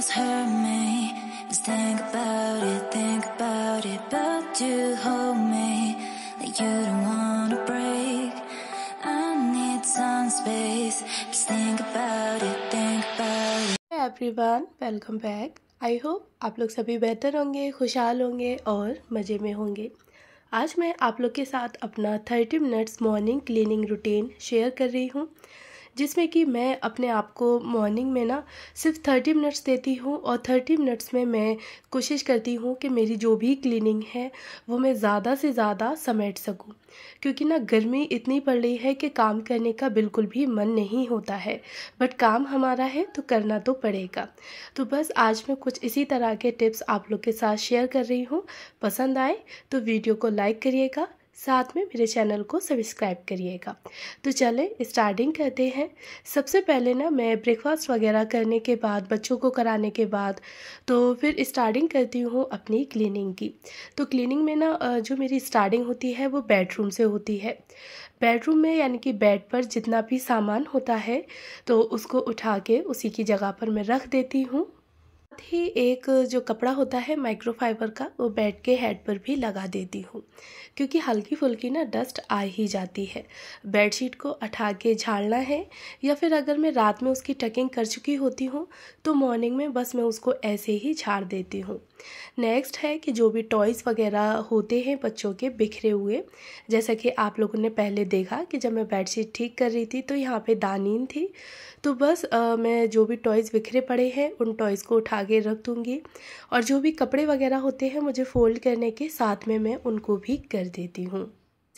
does hurt me is think about it, think about it, but you hold me that you don't wanna break. I need some space, just think about it, think about it. Hey everyone, welcome back. I hope आप लोग सभी बेहतर होंगे खुशहाल होंगे और मज़े में होंगे आज मैं आप लोग के साथ अपना 30 minutes morning cleaning routine share कर रही हूँ जिसमें कि मैं अपने आप को मॉर्निंग में ना सिर्फ थर्टी मिनट्स देती हूँ और थर्टी मिनट्स में मैं कोशिश करती हूँ कि मेरी जो भी क्लीनिंग है वो मैं ज़्यादा से ज़्यादा समेट सकूँ क्योंकि ना गर्मी इतनी पड़ रही है कि काम करने का बिल्कुल भी मन नहीं होता है बट काम हमारा है तो करना तो पड़ेगा तो बस आज मैं कुछ इसी तरह के टिप्स आप लोग के साथ शेयर कर रही हूँ पसंद आए तो वीडियो को लाइक करिएगा साथ में मेरे चैनल को सब्सक्राइब करिएगा तो चलें स्टार्टिंग करते हैं सबसे पहले ना मैं ब्रेकफास्ट वगैरह करने के बाद बच्चों को कराने के बाद तो फिर स्टार्टिंग करती हूँ अपनी क्लीनिंग की तो क्लीनिंग में ना जो मेरी स्टार्टिंग होती है वो बेडरूम से होती है बेडरूम में यानी कि बेड पर जितना भी सामान होता है तो उसको उठा के उसी की जगह पर मैं रख देती हूँ साथ ही एक जो कपड़ा होता है माइक्रोफाइबर का वो बेड के हेड पर भी लगा देती हूँ क्योंकि हल्की फुल्की ना डस्ट आ ही जाती है बेडशीट को उठा के झाड़ना है या फिर अगर मैं रात में उसकी टकिंग कर चुकी होती हूँ तो मॉर्निंग में बस मैं उसको ऐसे ही झाड़ देती हूँ नेक्स्ट है कि जो भी टॉयज़ वगैरह होते हैं बच्चों के बिखरे हुए जैसा कि आप लोगों ने पहले देखा कि जब मैं बेडशीट ठीक कर रही थी तो यहाँ पे दानीन थी तो बस आ, मैं जो भी टॉयज़ बिखरे पड़े हैं उन टॉयज़ को उठा के रख दूँगी और जो भी कपड़े वगैरह होते हैं मुझे फ़ोल्ड करने के साथ में मैं उनको भी कर देती हूँ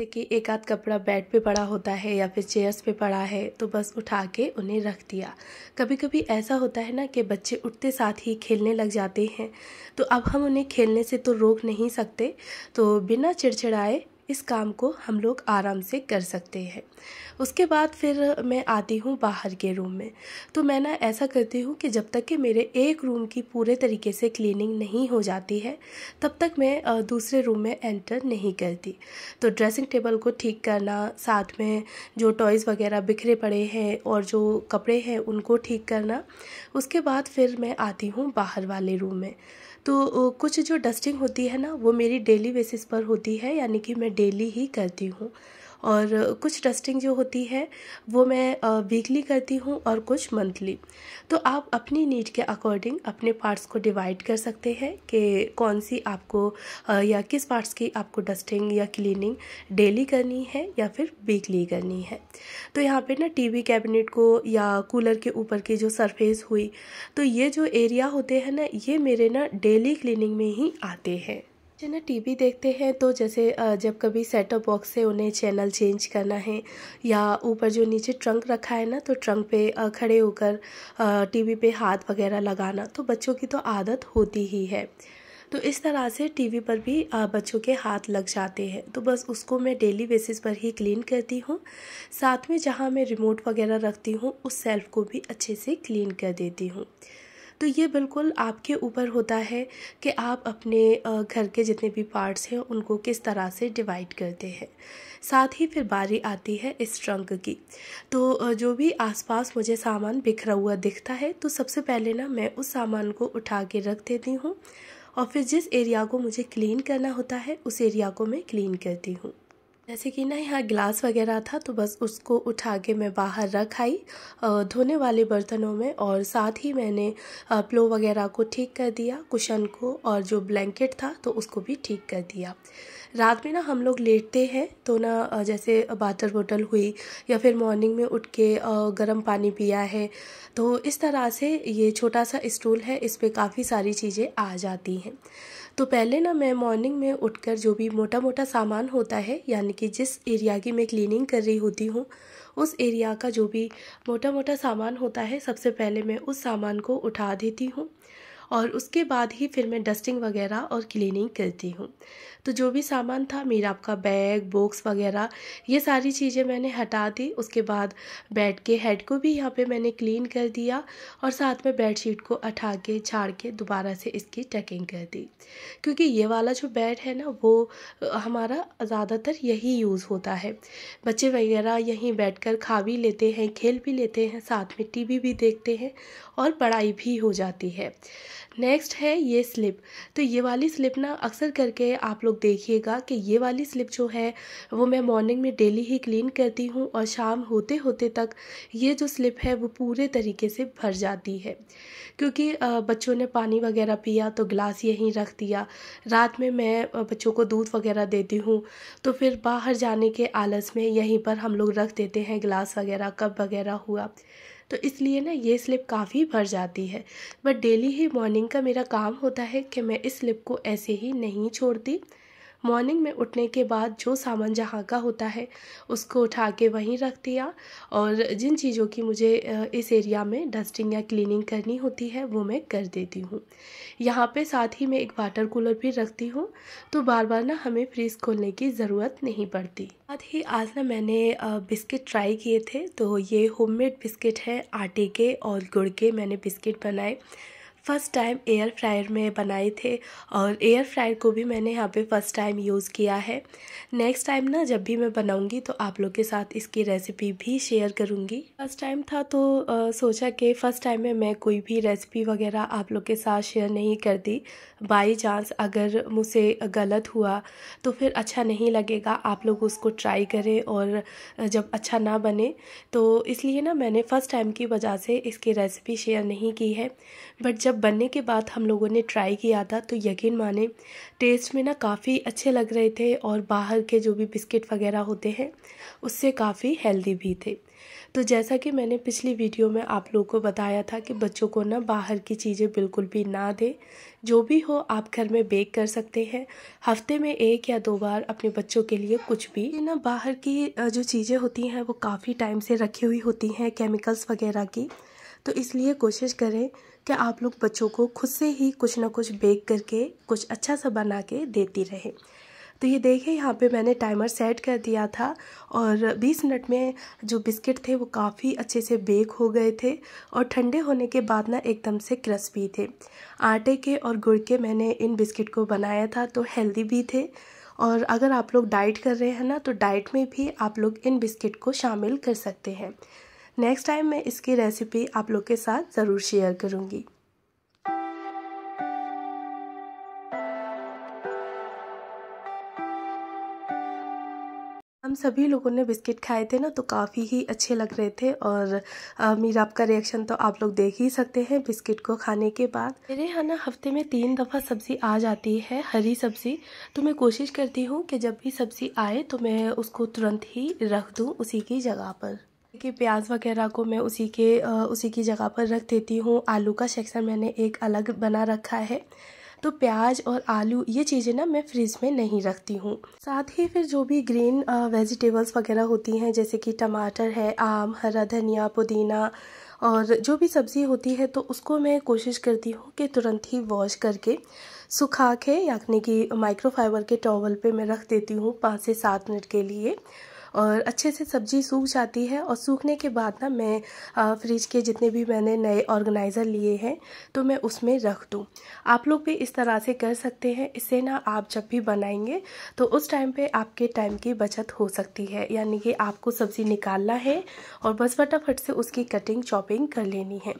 जैसे कि एक आध कपड़ा बेड पे पड़ा होता है या फिर चेयर्स पे पड़ा है तो बस उठा के उन्हें रख दिया कभी कभी ऐसा होता है ना कि बच्चे उठते साथ ही खेलने लग जाते हैं तो अब हम उन्हें खेलने से तो रोक नहीं सकते तो बिना चिड़चिड़ाए इस काम को हम लोग आराम से कर सकते हैं उसके बाद फिर मैं आती हूँ बाहर के रूम में तो मैं ना ऐसा करती हूँ कि जब तक कि मेरे एक रूम की पूरे तरीके से क्लीनिंग नहीं हो जाती है तब तक मैं दूसरे रूम में एंटर नहीं करती तो ड्रेसिंग टेबल को ठीक करना साथ में जो टॉयज़ वगैरह बिखरे पड़े हैं और जो कपड़े हैं उनको ठीक करना उसके बाद फिर मैं आती हूँ बाहर वाले रूम में तो कुछ जो डस्टिंग होती है ना वो मेरी डेली बेसिस पर होती है यानी कि मैं डेली ही करती हूँ और कुछ टेस्टिंग जो होती है वो मैं वीकली करती हूँ और कुछ मंथली तो आप अपनी नीड के अकॉर्डिंग अपने पार्ट्स को डिवाइड कर सकते हैं कि कौन सी आपको या किस पार्ट्स की आपको डस्टिंग या क्लीनिंग डेली करनी है या फिर वीकली करनी है तो यहाँ पे ना टीवी कैबिनेट को या कूलर के ऊपर की जो सरफेस हुई तो ये जो एरिया होते हैं ना ये मेरे ना डेली क्लीनिंग में ही आते हैं बच्चे ना टीवी देखते हैं तो जैसे जब कभी सेटअप बॉक्स से उन्हें चैनल चेंज करना है या ऊपर जो नीचे ट्रंक रखा है ना तो ट्रंक पे खड़े होकर टीवी पे हाथ वगैरह लगाना तो बच्चों की तो आदत होती ही है तो इस तरह से टीवी पर भी बच्चों के हाथ लग जाते हैं तो बस उसको मैं डेली बेसिस पर ही क्लीन करती हूँ साथ में जहाँ मैं रिमोट वगैरह रखती हूँ उस सेल्फ को भी अच्छे से क्लीन कर देती हूँ तो ये बिल्कुल आपके ऊपर होता है कि आप अपने घर के जितने भी पार्ट्स हैं उनको किस तरह से डिवाइड करते हैं साथ ही फिर बारी आती है इस ट्रंक की तो जो भी आसपास मुझे सामान बिखरा हुआ दिखता है तो सबसे पहले ना मैं उस सामान को उठा के रख देती हूँ और फिर जिस एरिया को मुझे क्लीन करना होता है उस एरिया को मैं क्लीन करती हूँ जैसे कि ना यहाँ गिलास वगैरह था तो बस उसको उठा के मैं बाहर रख आई धोने वाले बर्तनों में और साथ ही मैंने प्लो वगैरह को ठीक कर दिया कुशन को और जो ब्लैंकेट था तो उसको भी ठीक कर दिया रात में ना हम लोग लेटते हैं तो ना जैसे वाटर बोटल हुई या फिर मॉर्निंग में उठ के गर्म पानी पिया है तो इस तरह से ये छोटा सा स्टूल है इस पर काफ़ी सारी चीज़ें आ जाती हैं तो पहले ना मैं मॉर्निंग में उठकर जो भी मोटा मोटा सामान होता है यानी कि जिस एरिया की मैं क्लीनिंग कर रही होती हूँ उस एरिया का जो भी मोटा मोटा सामान होता है सबसे पहले मैं उस सामान को उठा देती हूँ और उसके बाद ही फिर मैं डस्टिंग वगैरह और क्लीनिंग करती हूँ तो जो भी सामान था मेरा आपका बैग बॉक्स वगैरह ये सारी चीज़ें मैंने हटा दी उसके बाद बेड के हेड को भी यहाँ पे मैंने क्लीन कर दिया और साथ में बेडशीट को उठा के झाड़ के दोबारा से इसकी टैकिंग कर दी क्योंकि ये वाला जो बेड है ना वो हमारा ज़्यादातर यही यूज़ होता है बच्चे वगैरह यहीं कर खा भी लेते हैं खेल भी लेते हैं साथ में वी भी देखते हैं और पढ़ाई भी हो जाती है नेक्स्ट है ये स्लिप तो ये वाली स्लिप ना अक्सर करके आप लोग देखिएगा कि ये वाली स्लिप जो है वो मैं मॉर्निंग में डेली ही क्लीन करती हूँ और शाम होते होते तक ये जो स्लिप है वो पूरे तरीके से भर जाती है क्योंकि बच्चों ने पानी वगैरह पिया तो गिलास यहीं रख दिया रात में मैं बच्चों को दूध वगैरह देती हूँ तो फिर बाहर जाने के आलस में यहीं पर हम लोग रख देते हैं गिलास वगैरह कप वगैरह हुआ तो इसलिए ना ये स्लिप काफ़ी भर जाती है बट डेली ही मॉर्निंग का मेरा काम होता है कि मैं इस स्लिप को ऐसे ही नहीं छोड़ती मॉर्निंग में उठने के बाद जो सामान जहाँ का होता है उसको उठा के वहीं रख दिया और जिन चीज़ों की मुझे इस एरिया में डस्टिंग या क्लीनिंग करनी होती है वो मैं कर देती हूँ यहाँ पे साथ ही मैं एक वाटर कूलर भी रखती हूँ तो बार बार ना हमें फ्रीज खोलने की ज़रूरत नहीं पड़ती साथ ही आज ना मैंने बिस्किट ट्राई किए थे तो ये होममेड बिस्किट है आटे के और गुड़ के मैंने बिस्किट बनाए फ़र्स्ट टाइम एयर फ्रायर में बनाए थे और एयर फ्रायर को भी मैंने यहाँ पे फ़र्स्ट टाइम यूज़ किया है नेक्स्ट टाइम ना जब भी मैं बनाऊँगी तो आप लोग के साथ इसकी रेसिपी भी शेयर करूँगी फ़र्स्ट टाइम था तो आ, सोचा कि फ़र्स्ट टाइम में मैं कोई भी रेसिपी वगैरह आप लोग के साथ शेयर नहीं कर दी बाई चांस अगर मुझसे गलत हुआ तो फिर अच्छा नहीं लगेगा आप लोग उसको ट्राई करें और जब अच्छा ना बने तो इसलिए ना मैंने फ़र्स्ट टाइम की वजह से इसकी रेसिपी शेयर नहीं की है बट जब जब बनने के बाद हम लोगों ने ट्राई किया था तो यकीन माने टेस्ट में ना काफ़ी अच्छे लग रहे थे और बाहर के जो भी बिस्किट वगैरह होते हैं उससे काफ़ी हेल्दी भी थे तो जैसा कि मैंने पिछली वीडियो में आप लोगों को बताया था कि बच्चों को ना बाहर की चीज़ें बिल्कुल भी ना दें जो भी हो आप घर में बेक कर सकते हैं हफ्ते में एक या दो बार अपने बच्चों के लिए कुछ भी ना बाहर की जो चीज़ें होती हैं वो काफ़ी टाइम से रखी हुई होती हैं केमिकल्स वगैरह की तो इसलिए कोशिश करें कि आप लोग बच्चों को खुद से ही कुछ ना कुछ बेक करके कुछ अच्छा सा बना के देती रहे तो ये देखें यहाँ पे मैंने टाइमर सेट कर दिया था और 20 मिनट में जो बिस्किट थे वो काफ़ी अच्छे से बेक हो गए थे और ठंडे होने के बाद ना एकदम से क्रिस्पी थे आटे के और गुड़ के मैंने इन बिस्किट को बनाया था तो हेल्दी भी थे और अगर आप लोग डाइट कर रहे हैं ना तो डाइट में भी आप लोग इन बिस्किट को शामिल कर सकते हैं नेक्स्ट टाइम मैं इसकी रेसिपी आप लोग के साथ ज़रूर शेयर करूँगी हम सभी लोगों ने बिस्किट खाए थे ना तो काफ़ी ही अच्छे लग रहे थे और मेरा मीरा आपका रिएक्शन तो आप लोग देख ही सकते हैं बिस्किट को खाने के बाद मेरे यहाँ ना हफ्ते में तीन दफ़ा सब्ज़ी आ जाती है हरी सब्ज़ी तो मैं कोशिश करती हूँ कि जब भी सब्ज़ी आए तो मैं उसको तुरंत ही रख दूँ उसी की जगह पर कि प्याज वगैरह को मैं उसी के उसी की जगह पर रख देती हूँ आलू का सेक्शन मैंने एक अलग बना रखा है तो प्याज और आलू ये चीज़ें ना मैं फ्रिज में नहीं रखती हूँ साथ ही फिर जो भी ग्रीन वेजिटेबल्स वगैरह होती हैं जैसे कि टमाटर है आम हरा धनिया पुदीना और जो भी सब्ज़ी होती है तो उसको मैं कोशिश करती हूँ कि तुरंत ही वॉश करके सुखा के यानी कि माइक्रोफाइबर के टॉवल पे मैं रख देती हूँ पाँच से सात मिनट के लिए और अच्छे से सब्जी सूख जाती है और सूखने के बाद ना मैं फ्रिज के जितने भी मैंने नए ऑर्गेनाइज़र लिए हैं तो मैं उसमें रख दूँ आप लोग भी इस तरह से कर सकते हैं इससे ना आप जब भी बनाएंगे तो उस टाइम पे आपके टाइम की बचत हो सकती है यानी कि आपको सब्ज़ी निकालना है और बस फटाफट से उसकी कटिंग चॉपिंग कर लेनी है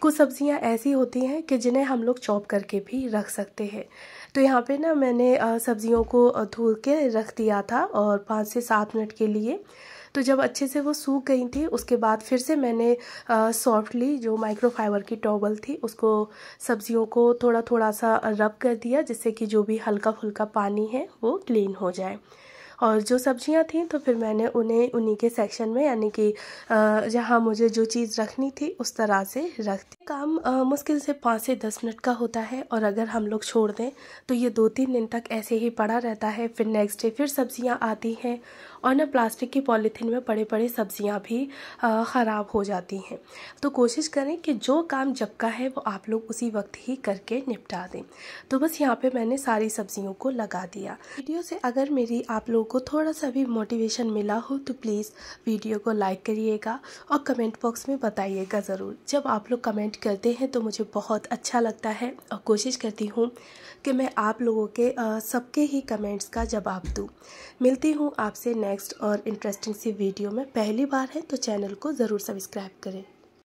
कुछ सब्ज़ियाँ ऐसी होती हैं कि जिन्हें हम लोग चॉप करके भी रख सकते हैं तो यहाँ पे ना मैंने सब्जियों को धो के रख दिया था और पाँच से सात मिनट के लिए तो जब अच्छे से वो सूख गई थी उसके बाद फिर से मैंने सॉफ्टली जो माइक्रोफाइबर की टॉवल थी उसको सब्जियों को थोड़ा थोड़ा सा रब कर दिया जिससे कि जो भी हल्का फुल्का पानी है वो क्लीन हो जाए और जो सब्जियां थी तो फिर मैंने उन्हें उन्हीं के सेक्शन में यानी कि जहाँ मुझे जो चीज़ रखनी थी उस तरह से रख दी काम मुश्किल से पाँच से दस मिनट का होता है और अगर हम लोग छोड़ दें तो ये दो तीन दिन तक ऐसे ही पड़ा रहता है फिर नेक्स्ट डे फिर सब्जियाँ आती हैं और ना प्लास्टिक की पॉलीथीन में बड़े बड़े सब्जियाँ भी ख़राब हो जाती हैं तो कोशिश करें कि जो काम जब का है वो आप लोग उसी वक्त ही करके निपटा दें तो बस यहाँ पर मैंने सारी सब्जियों को लगा दिया वीडियो से अगर मेरी आप लोग लोगों को थोड़ा सा भी मोटिवेशन मिला हो तो प्लीज़ वीडियो को लाइक करिएगा और कमेंट बॉक्स में बताइएगा ज़रूर जब आप लोग कमेंट करते हैं तो मुझे बहुत अच्छा लगता है और कोशिश करती हूँ कि मैं आप लोगों के सबके ही कमेंट्स का जवाब दूँ मिलती हूँ आपसे नेक्स्ट और इंटरेस्टिंग सी वीडियो में पहली बार है तो चैनल को ज़रूर सब्सक्राइब करें